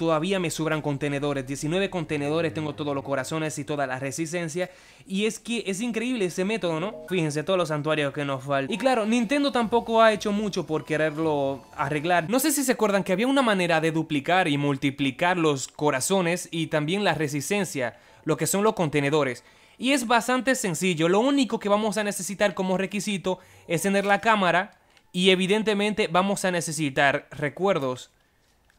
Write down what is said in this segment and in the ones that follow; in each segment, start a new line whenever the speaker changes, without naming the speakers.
todavía me sobran contenedores. 19 contenedores, tengo todos los corazones y toda la resistencia. Y es que es increíble ese método, ¿no? Fíjense todos los santuarios que nos faltan. Y claro, Nintendo tampoco ha hecho mucho por quererlo arreglar. No sé si se acuerdan que había una manera de duplicar y multiplicar los corazones y también la resistencia, lo que son los contenedores. Y es bastante sencillo, lo único que vamos a necesitar como requisito es tener la cámara y evidentemente vamos a necesitar recuerdos.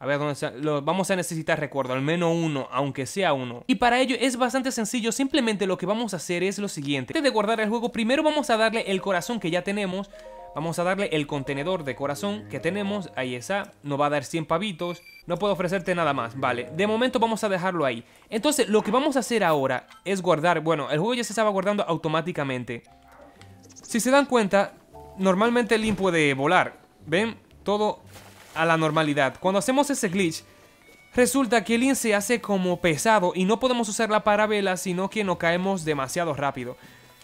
A ver, vamos a necesitar, recuerdo, al menos uno, aunque sea uno. Y para ello es bastante sencillo, simplemente lo que vamos a hacer es lo siguiente. Antes de guardar el juego, primero vamos a darle el corazón que ya tenemos. Vamos a darle el contenedor de corazón que tenemos, ahí está, nos va a dar 100 pavitos, no puedo ofrecerte nada más, vale, de momento vamos a dejarlo ahí. Entonces lo que vamos a hacer ahora es guardar, bueno, el juego ya se estaba guardando automáticamente. Si se dan cuenta, normalmente el link puede volar, ¿ven? Todo a la normalidad. Cuando hacemos ese glitch, resulta que el IN se hace como pesado y no podemos usar la parabela, sino que no caemos demasiado rápido.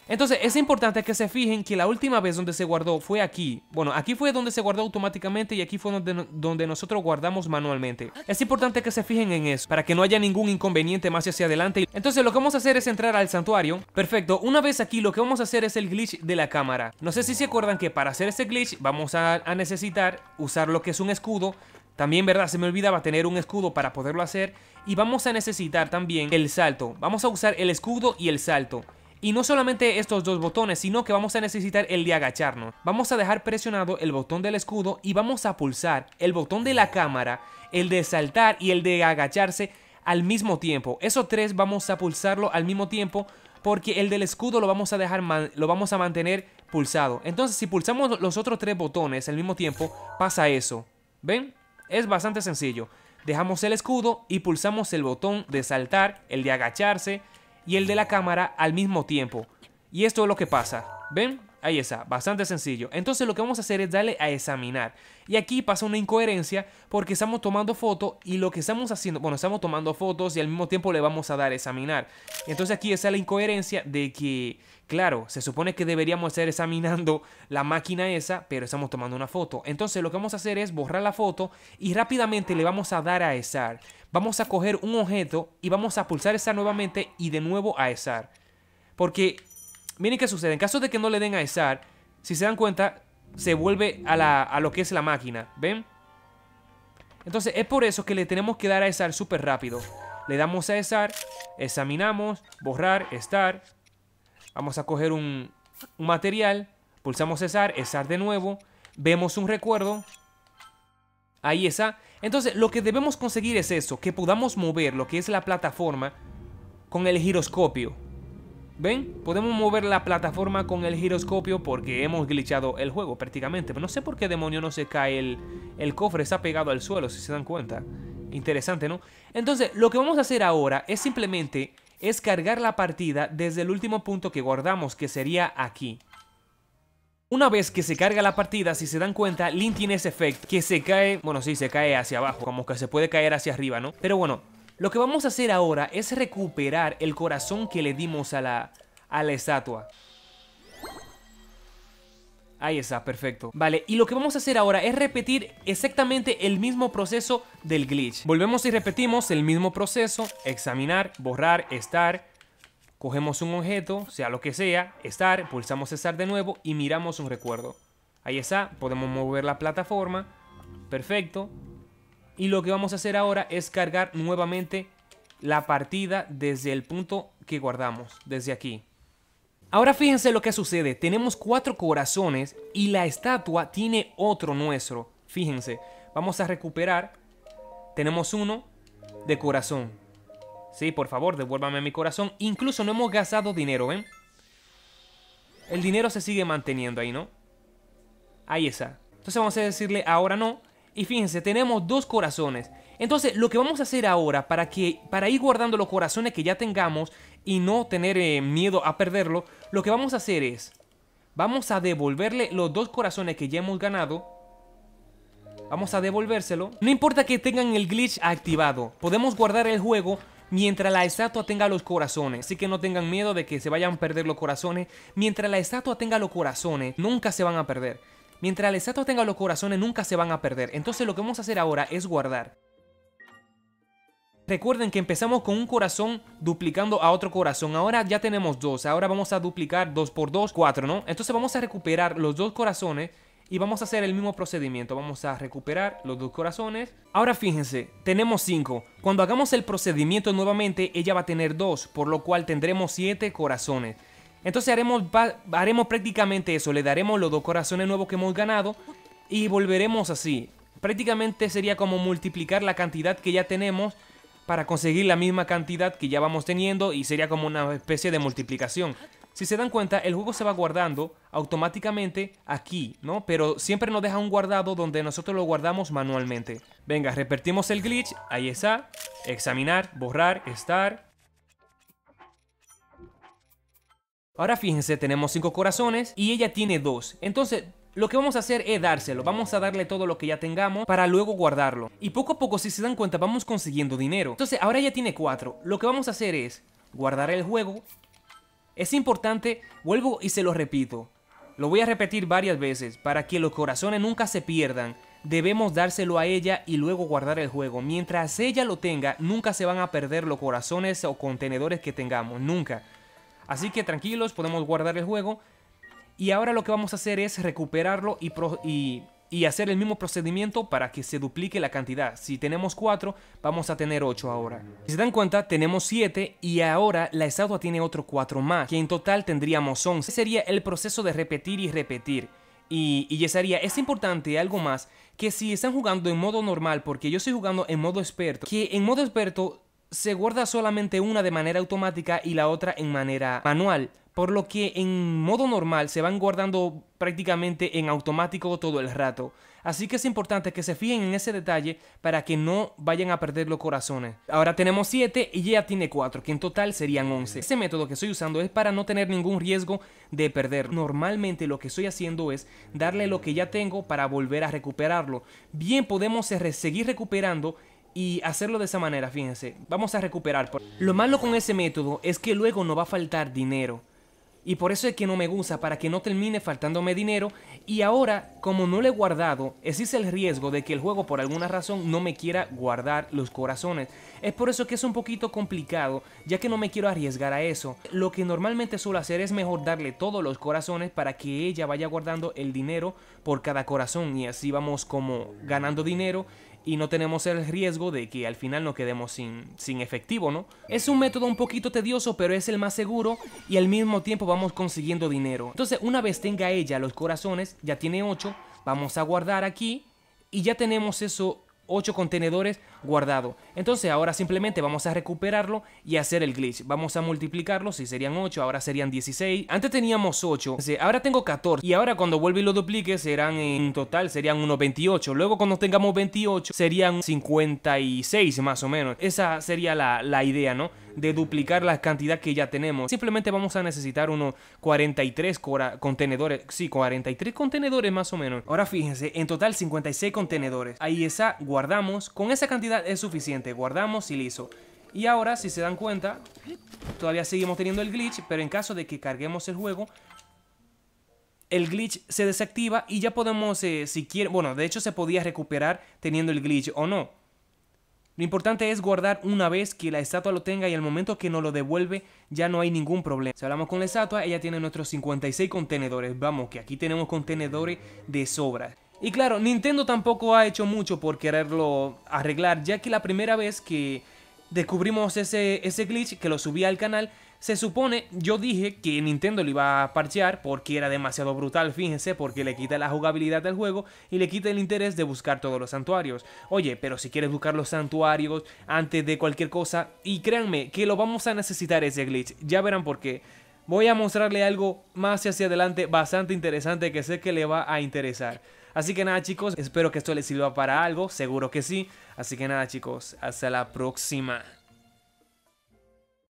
Entonces es importante que se fijen que la última vez donde se guardó fue aquí. Bueno, aquí fue donde se guardó automáticamente y aquí fue donde, nosotros guardamos manualmente. Es importante que se fijen en eso para que no haya ningún inconveniente más hacia adelante. Entonces lo que vamos a hacer es entrar al santuario. Perfecto, una vez aquí lo que vamos a hacer es el glitch de la cámara. No sé si se acuerdan que para hacer ese glitch vamos a necesitar usar lo que es un escudo también, ¿verdad? Se me olvidaba tener un escudo para poderlo hacer. Y vamos a necesitar también el salto. Vamos a usar el escudo y el salto. Y no solamente estos dos botones, sino que vamos a necesitar el de agacharnos. Vamos a dejar presionado el botón del escudo y vamos a pulsar el botón de la cámara, el de saltar y el de agacharse al mismo tiempo. Esos tres vamos a pulsarlo al mismo tiempo porque el del escudo lo vamos a dejar lo vamos a mantener pulsado. Entonces, si pulsamos los otros tres botones al mismo tiempo, pasa eso. ¿Ven? Es bastante sencillo. Dejamos el escudo y pulsamos el botón de saltar, el de agacharse, y el de la cámara al mismo tiempo. Y esto es lo que pasa. ¿Ven? Ahí está, bastante sencillo. Entonces lo que vamos a hacer es darle a examinar. Y aquí pasa una incoherencia porque estamos tomando fotos y lo que estamos haciendo, bueno, estamos tomando fotos y al mismo tiempo le vamos a dar a examinar. Entonces aquí está la incoherencia de que, claro, se supone que deberíamos estar examinando la máquina esa, pero estamos tomando una foto. Entonces lo que vamos a hacer es borrar la foto y rápidamente le vamos a dar a exar. Vamos a coger un objeto y vamos a pulsar esa nuevamente y de nuevo a exar. Porque Miren qué sucede. En caso de que no le den a Esar, si se dan cuenta, se vuelve a, lo que es la máquina. ¿Ven? Entonces es por eso que le tenemos que dar a Esar súper rápido. Le damos a Esar, examinamos, borrar, estar. Vamos a coger un, un material, pulsamos Esar, Esar de nuevo. Vemos un recuerdo. Ahí está. Entonces lo que debemos conseguir es eso, que podamos mover lo que es la plataforma con el giroscopio. ¿Ven? Podemos mover la plataforma con el giroscopio porque hemos glitchado el juego prácticamente. Pero no sé por qué demonio no se cae el, el cofre, está pegado al suelo, si se dan cuenta. Interesante, ¿no? Entonces, lo que vamos a hacer ahora es simplemente es cargar la partida desde el último punto que guardamos, que sería aquí. Una vez que se carga la partida, si se dan cuenta, Link tiene ese efecto que se cae, bueno sí, se cae hacia abajo, como que se puede caer hacia arriba, ¿no? Pero bueno, lo que vamos a hacer ahora es recuperar el corazón que le dimos a la, a la estatua. Ahí está, perfecto. Vale, y lo que vamos a hacer ahora es repetir exactamente el mismo proceso del glitch. Volvemos y repetimos el mismo proceso, examinar, borrar, estar, cogemos un objeto, sea lo que sea, estar, pulsamos estar de nuevo y miramos un recuerdo. Ahí está, podemos mover la plataforma, perfecto. Y lo que vamos a hacer ahora es cargar nuevamente la partida desde el punto que guardamos, desde aquí. Ahora fíjense lo que sucede, tenemos cuatro corazones y la estatua tiene otro nuestro. Fíjense, vamos a recuperar, tenemos uno de corazón. Sí, por favor, devuélvame mi corazón. Incluso no hemos gastado dinero, ¿ven? El dinero se sigue manteniendo ahí, ¿no? Ahí está. Entonces vamos a decirle ahora no y fíjense, tenemos dos corazones. Entonces, lo que vamos a hacer ahora para, que, para ir guardando los corazones que ya tengamos y no tener eh, miedo a perderlo, lo que vamos a hacer es, vamos a devolverle los dos corazones que ya hemos ganado. Vamos a devolvérselo. No importa que tengan el glitch activado, podemos guardar el juego mientras la estatua tenga los corazones. Así que no tengan miedo de que se vayan a perder los corazones. Mientras la estatua tenga los corazones, nunca se van a perder. Mientras el estatus tenga los corazones nunca se van a perder, entonces lo que vamos a hacer ahora es guardar. Recuerden que empezamos con un corazón duplicando a otro corazón. Ahora ya tenemos dos. Ahora vamos a duplicar dos por dos, cuatro ¿no? Entonces vamos a recuperar los dos corazones y vamos a hacer el mismo procedimiento. Vamos a recuperar los dos corazones. Ahora fíjense, tenemos 5. Cuando hagamos el procedimiento nuevamente, ella va a tener dos, por lo cual tendremos siete corazones. Entonces haremos, haremos prácticamente eso, le daremos los dos corazones nuevos que hemos ganado y volveremos así. Prácticamente sería como multiplicar la cantidad que ya tenemos para conseguir la misma cantidad que ya vamos teniendo y sería como una especie de multiplicación. Si se dan cuenta, el juego se va guardando automáticamente aquí, ¿no? Pero siempre nos deja un guardado donde nosotros lo guardamos manualmente. Venga, repetimos el glitch, ahí está, examinar, borrar, estar, Ahora fíjense, tenemos cinco corazones y ella tiene dos. Entonces, lo que vamos a hacer es dárselo, vamos a darle todo lo que ya tengamos para luego guardarlo. Y poco a poco, si se dan cuenta, vamos consiguiendo dinero. Entonces, ahora ella tiene cuatro. Lo que vamos a hacer es guardar el juego. Es importante, vuelvo y se lo repito. Lo voy a repetir varias veces, para que los corazones nunca se pierdan. Debemos dárselo a ella y luego guardar el juego. Mientras ella lo tenga, nunca se van a perder los corazones o contenedores que tengamos, nunca. Así que tranquilos, podemos guardar el juego. Y ahora lo que vamos a hacer es recuperarlo y, hacer el mismo procedimiento para que se duplique la cantidad. Si tenemos 4, vamos a tener 8 ahora. Si se dan cuenta, tenemos 7 y ahora la estatua tiene otro 4 más, que en total tendríamos 11. sería el proceso de repetir y repetir. Y, y ya sería, es importante algo más, que si están jugando en modo normal, porque yo estoy jugando en modo experto, que en modo experto se guarda solamente una de manera automática y la otra en manera manual, por lo que en modo normal se van guardando prácticamente en automático todo el rato. Así que es importante que se fíen en ese detalle para que no vayan a perder los corazones. Ahora tenemos 7 y ella tiene 4, que en total serían 11. Ese método que estoy usando es para no tener ningún riesgo de perder. Normalmente lo que estoy haciendo es darle lo que ya tengo para volver a recuperarlo. Bien podemos seguir recuperando y hacerlo de esa manera, fíjense. Vamos a recuperar. Lo malo con ese método es que luego no va a faltar dinero. Y por eso es que no me gusta, para que no termine faltándome dinero. Y ahora, como no lo he guardado, existe el riesgo de que el juego por alguna razón no me quiera guardar los corazones. Es por eso que es un poquito complicado, ya que no me quiero arriesgar a eso. Lo que normalmente suelo hacer es mejor darle todos los corazones para que ella vaya guardando el dinero por cada corazón. Y así vamos como ganando dinero y no tenemos el riesgo de que al final nos quedemos sin, sin efectivo, ¿no? Es un método un poquito tedioso, pero es el más seguro y al mismo tiempo vamos consiguiendo dinero. Entonces, una vez tenga ella los corazones, ya tiene 8, vamos a guardar aquí y ya tenemos eso 8 contenedores guardados. Entonces ahora simplemente vamos a recuperarlo y hacer el glitch. Vamos a multiplicarlo, si serían 8, ahora serían 16. Antes teníamos 8, ahora tengo 14. Y ahora cuando vuelvo y lo duplique serán en total, serían unos 28. Luego cuando tengamos 28 serían 56 más o menos. Esa sería la, la idea, ¿no? de duplicar la cantidad que ya tenemos. Simplemente vamos a necesitar unos 43 contenedores. Sí, 43 contenedores más o menos. Ahora fíjense, en total 56 contenedores. Ahí esa guardamos. Con esa cantidad es suficiente. Guardamos y listo. Y ahora, si se dan cuenta, todavía seguimos teniendo el glitch, pero en caso de que carguemos el juego, el glitch se desactiva y ya podemos, eh, si quieren, bueno, de hecho se podía recuperar teniendo el glitch o no. Lo importante es guardar una vez que la estatua lo tenga y al momento que nos lo devuelve ya no hay ningún problema. Si hablamos con la estatua, ella tiene nuestros 56 contenedores. Vamos, que aquí tenemos contenedores de sobra. Y claro, Nintendo tampoco ha hecho mucho por quererlo arreglar, ya que la primera vez que descubrimos ese, ese glitch que lo subí al canal, se supone, yo dije que Nintendo lo iba a parchear porque era demasiado brutal, fíjense, porque le quita la jugabilidad del juego y le quita el interés de buscar todos los santuarios. Oye, pero si quieres buscar los santuarios antes de cualquier cosa, y créanme que lo vamos a necesitar ese glitch, ya verán por qué. Voy a mostrarle algo más hacia adelante bastante interesante que sé que le va a interesar. Así que nada chicos, espero que esto les sirva para algo, seguro que sí. Así que nada chicos, hasta la próxima.